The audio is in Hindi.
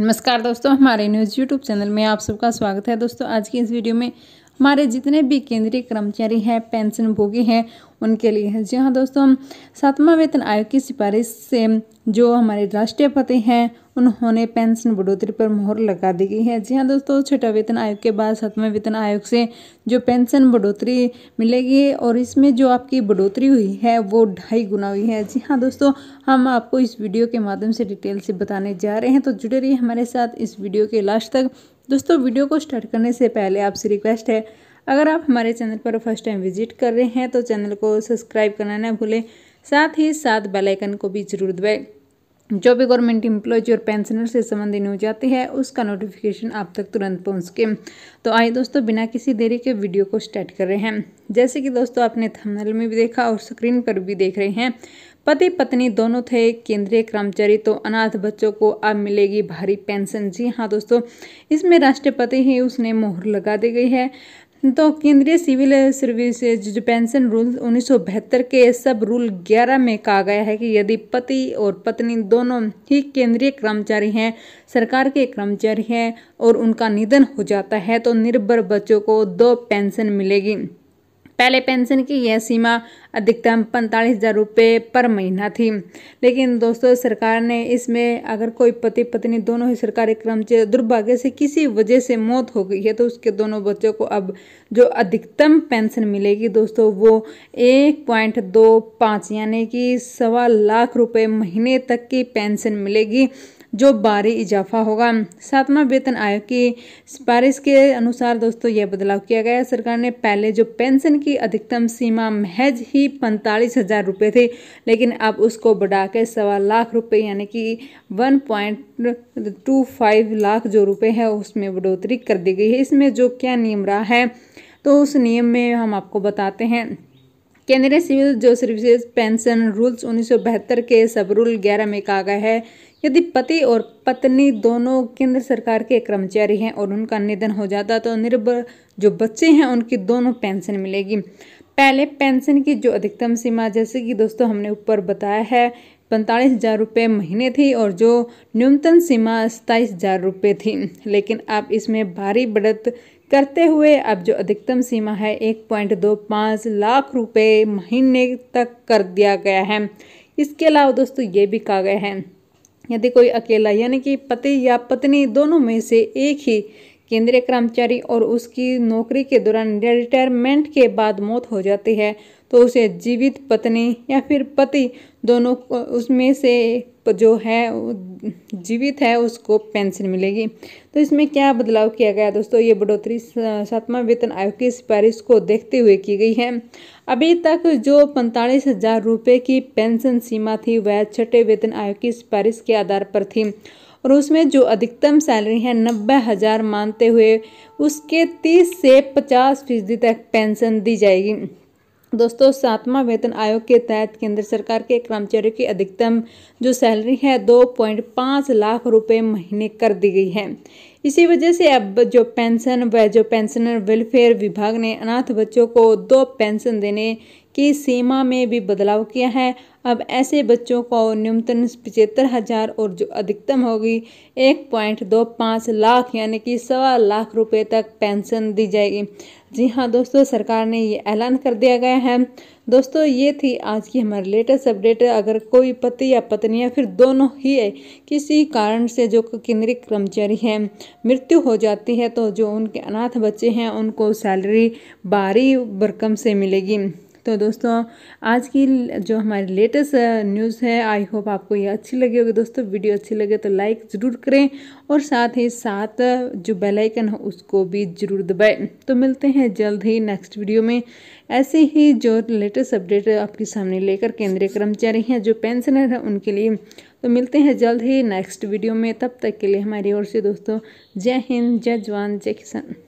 नमस्कार दोस्तों हमारे न्यूज़ यूट्यूब चैनल में आप सबका स्वागत है दोस्तों आज की इस वीडियो में हमारे जितने भी केंद्रीय कर्मचारी हैं पेंशन भोगी हैं उनके लिए है जी हाँ दोस्तों सातवां वेतन आयोग की सिफारिश से जो हमारे राष्ट्रपति हैं उन्होंने पेंशन बढ़ोतरी पर मोहर लगा दी गई है जी हाँ दोस्तों छठा वेतन आयोग के बाद सातवां वेतन आयोग से जो पेंशन बढ़ोतरी मिलेगी और इसमें जो आपकी बढ़ोतरी हुई है वो ढाई गुना हुई है जी हाँ दोस्तों हम आपको इस वीडियो के माध्यम से डिटेल से बताने जा रहे हैं तो जुड़े रहिए हमारे साथ इस वीडियो के लास्ट तक दोस्तों वीडियो को स्टार्ट करने से पहले आपसे रिक्वेस्ट है अगर आप हमारे चैनल पर फर्स्ट टाइम विजिट कर रहे हैं तो चैनल को सब्सक्राइब करना ना भूलें साथ ही साथ बेलाइकन को भी जरूर दबाएँ जो भी गवर्नमेंट इम्प्लॉयज और पेंशनर से संबंधित न्यूज आती है उसका नोटिफिकेशन आप तक तुरंत पहुंच सके तो आइए दोस्तों बिना किसी देरी के वीडियो को स्टार्ट कर रहे हैं जैसे कि दोस्तों आपने थंबनेल में भी देखा और स्क्रीन पर भी देख रहे हैं पति पत्नी दोनों थे केंद्रीय कर्मचारी तो अनाथ बच्चों को अब मिलेगी भारी पेंशन जी हाँ दोस्तों इसमें राष्ट्रपति ही उसने मोहर लगा दी गई है तो केंद्रीय सिविल सर्विस जो पेंशन रूल उन्नीस के सब रूल 11 में कहा गया है कि यदि पति और पत्नी दोनों ही केंद्रीय कर्मचारी हैं सरकार के कर्मचारी हैं और उनका निधन हो जाता है तो निर्भर बच्चों को दो पेंशन मिलेगी पहले पेंशन की यह सीमा अधिकतम पैंतालीस हज़ार रुपये पर महीना थी लेकिन दोस्तों सरकार ने इसमें अगर कोई पति पत्नी दोनों ही सरकारी कर्मचारी दुर्भाग्य से किसी वजह से मौत हो गई है तो उसके दोनों बच्चों को अब जो अधिकतम पेंशन मिलेगी दोस्तों वो एक पॉइंट दो पाँच यानी कि सवा लाख रुपये महीने तक की पेंशन मिलेगी जो बारी इजाफा होगा सातवां वेतन आयोग की सिफारिश के अनुसार दोस्तों यह बदलाव किया गया सरकार ने पहले जो पेंशन की अधिकतम सीमा महज ही पैंतालीस हज़ार रुपये थे लेकिन अब उसको बढ़ाकर सवा लाख रुपये यानी कि one point two five lakh जो रुपये है उसमें बढ़ोतरी कर दी गई है इसमें जो क्या नियम रहा है तो उस नियम में हम आपको बताते हैं केंद्रीय सिविल जो सर्विसेज पेंशन रूल्स 1972 के सब रूल ग्यारह में कहा गया है यदि पति और पत्नी दोनों केंद्र सरकार के कर्मचारी हैं और उनका निधन हो जाता तो निर्भर जो बच्चे हैं उनकी दोनों पेंशन मिलेगी पहले पेंशन की जो अधिकतम सीमा जैसे कि दोस्तों हमने ऊपर बताया है पैंतालीस हज़ार रुपये महीने थी और जो न्यूनतम सीमा सत्ताईस हज़ार रुपये थी लेकिन अब इसमें भारी बढ़त करते हुए अब जो अधिकतम सीमा है एक पॉइंट दो पाँच लाख रुपए महीने तक कर दिया गया है इसके अलावा दोस्तों ये भी कहा गया है यदि कोई अकेला यानी कि पति या पत्नी दोनों में से एक ही केंद्रीय कर्मचारी और उसकी नौकरी के दौरान रिटायरमेंट के बाद मौत हो जाती है तो उसे जीवित पत्नी या फिर पति दोनों उसमें से जो है जीवित है उसको पेंशन मिलेगी तो इसमें क्या बदलाव किया गया दोस्तों ये बढ़ोतरी सातवां वेतन आयोग की सिफारिश को देखते हुए की गई है अभी तक जो पैंतालीस हजार रुपये की पेंशन सीमा थी वह छठे वेतन आयोग की सिफारिश के आधार पर थी और उसमें जो अधिकतम सैलरी है नब्बे हज़ार मानते हुए उसके तीस से पचास फीसदी तक पेंशन दी जाएगी दोस्तों सातवां वेतन आयोग के तहत केंद्र सरकार के कर्मचारियों की अधिकतम जो सैलरी है दो पॉइंट पाँच लाख रुपए महीने कर दी गई है इसी वजह से अब जो पेंशन व जो पेंशनर वेलफेयर विभाग ने अनाथ बच्चों को दो पेंशन देने की सीमा में भी बदलाव किया है अब ऐसे बच्चों को न्यूनतम पचहत्तर हज़ार और जो अधिकतम होगी एक पॉइंट दो पाँच लाख यानी कि सवा लाख रुपए तक पेंशन दी जाएगी जी हाँ दोस्तों सरकार ने ये ऐलान कर दिया गया है दोस्तों ये थी आज की हमारी लेटेस्ट अपडेट अगर कोई पति या पत्नी या फिर दोनों ही है, किसी कारण से जो केंद्रीय कर्मचारी हैं मृत्यु हो जाती है तो जो उनके अनाथ बच्चे हैं उनको सैलरी बारी बरकम से मिलेगी तो दोस्तों आज की जो हमारी लेटेस्ट न्यूज़ uh, है आई होप आपको ये अच्छी लगी होगी दोस्तों वीडियो अच्छी लगे तो लाइक ज़रूर करें और साथ ही साथ uh, जो बेलाइकन है उसको भी ज़रूर दबाएं तो मिलते हैं जल्द ही नेक्स्ट वीडियो में ऐसे ही जो लेटेस्ट अपडेट आपके सामने लेकर केंद्रीय कर्मचारी हैं जो पेंशनर हैं उनके लिए तो मिलते हैं जल्द ही नेक्स्ट वीडियो में तब तक के लिए हमारी ओर से दोस्तों जय हिंद जय जवान जय किसान